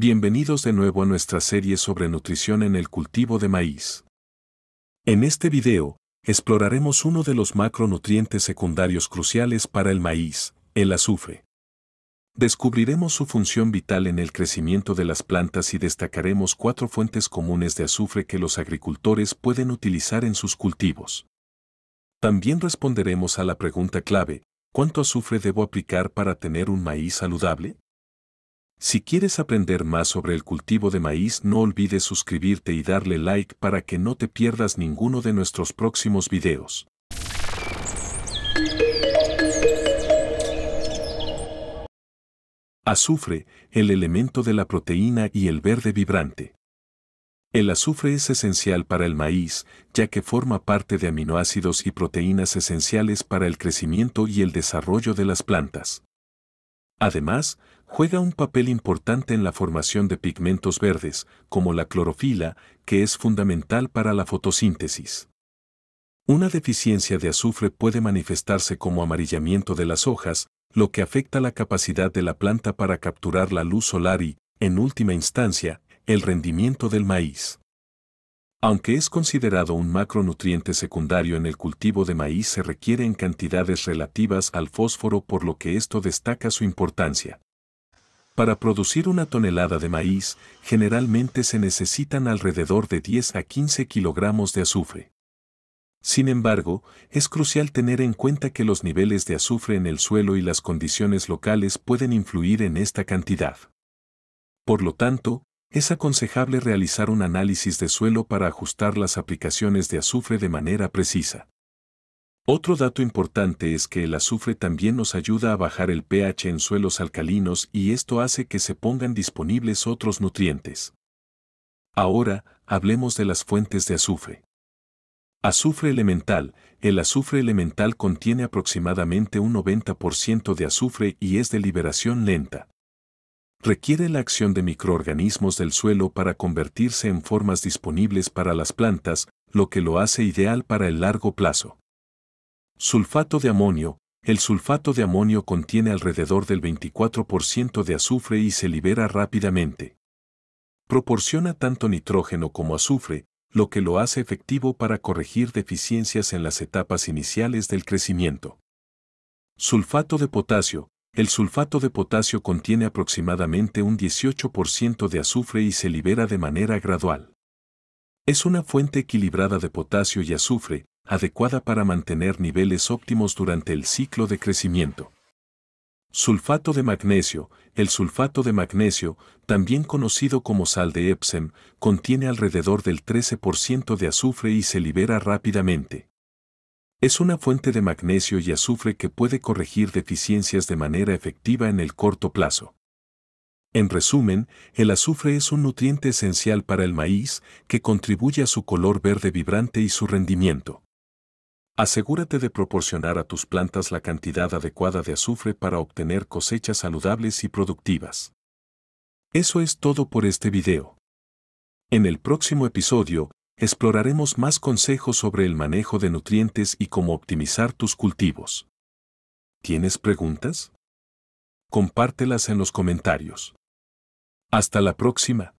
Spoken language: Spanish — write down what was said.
Bienvenidos de nuevo a nuestra serie sobre nutrición en el cultivo de maíz. En este video, exploraremos uno de los macronutrientes secundarios cruciales para el maíz, el azufre. Descubriremos su función vital en el crecimiento de las plantas y destacaremos cuatro fuentes comunes de azufre que los agricultores pueden utilizar en sus cultivos. También responderemos a la pregunta clave, ¿cuánto azufre debo aplicar para tener un maíz saludable? Si quieres aprender más sobre el cultivo de maíz no olvides suscribirte y darle like para que no te pierdas ninguno de nuestros próximos videos. Azufre, el elemento de la proteína y el verde vibrante. El azufre es esencial para el maíz, ya que forma parte de aminoácidos y proteínas esenciales para el crecimiento y el desarrollo de las plantas. Además, juega un papel importante en la formación de pigmentos verdes, como la clorofila, que es fundamental para la fotosíntesis. Una deficiencia de azufre puede manifestarse como amarillamiento de las hojas, lo que afecta la capacidad de la planta para capturar la luz solar y, en última instancia, el rendimiento del maíz. Aunque es considerado un macronutriente secundario en el cultivo de maíz se requiere en cantidades relativas al fósforo por lo que esto destaca su importancia. Para producir una tonelada de maíz, generalmente se necesitan alrededor de 10 a 15 kilogramos de azufre. Sin embargo, es crucial tener en cuenta que los niveles de azufre en el suelo y las condiciones locales pueden influir en esta cantidad. Por lo tanto, es aconsejable realizar un análisis de suelo para ajustar las aplicaciones de azufre de manera precisa. Otro dato importante es que el azufre también nos ayuda a bajar el pH en suelos alcalinos y esto hace que se pongan disponibles otros nutrientes. Ahora, hablemos de las fuentes de azufre. Azufre elemental. El azufre elemental contiene aproximadamente un 90% de azufre y es de liberación lenta. Requiere la acción de microorganismos del suelo para convertirse en formas disponibles para las plantas, lo que lo hace ideal para el largo plazo. Sulfato de amonio. El sulfato de amonio contiene alrededor del 24% de azufre y se libera rápidamente. Proporciona tanto nitrógeno como azufre, lo que lo hace efectivo para corregir deficiencias en las etapas iniciales del crecimiento. Sulfato de potasio. El sulfato de potasio contiene aproximadamente un 18% de azufre y se libera de manera gradual. Es una fuente equilibrada de potasio y azufre, adecuada para mantener niveles óptimos durante el ciclo de crecimiento. Sulfato de magnesio, el sulfato de magnesio, también conocido como sal de Epsom, contiene alrededor del 13% de azufre y se libera rápidamente. Es una fuente de magnesio y azufre que puede corregir deficiencias de manera efectiva en el corto plazo. En resumen, el azufre es un nutriente esencial para el maíz que contribuye a su color verde vibrante y su rendimiento. Asegúrate de proporcionar a tus plantas la cantidad adecuada de azufre para obtener cosechas saludables y productivas. Eso es todo por este video. En el próximo episodio, exploraremos más consejos sobre el manejo de nutrientes y cómo optimizar tus cultivos. ¿Tienes preguntas? Compártelas en los comentarios. Hasta la próxima.